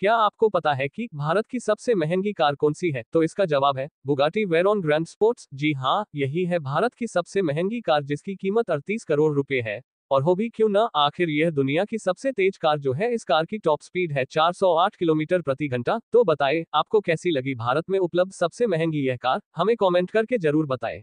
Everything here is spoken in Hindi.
क्या आपको पता है कि भारत की सबसे महंगी कार कौन सी है तो इसका जवाब है बुगाटी वेरोन ग्रैंड स्पोर्ट्स जी हाँ यही है भारत की सबसे महंगी कार जिसकी कीमत अड़तीस करोड़ रुपए है और हो भी क्यों ना आखिर यह दुनिया की सबसे तेज कार जो है इस कार की टॉप स्पीड है 408 किलोमीटर प्रति घंटा तो बताएं आपको कैसी लगी भारत में उपलब्ध सबसे महंगी यह कार हमें कमेंट करके जरूर बताएं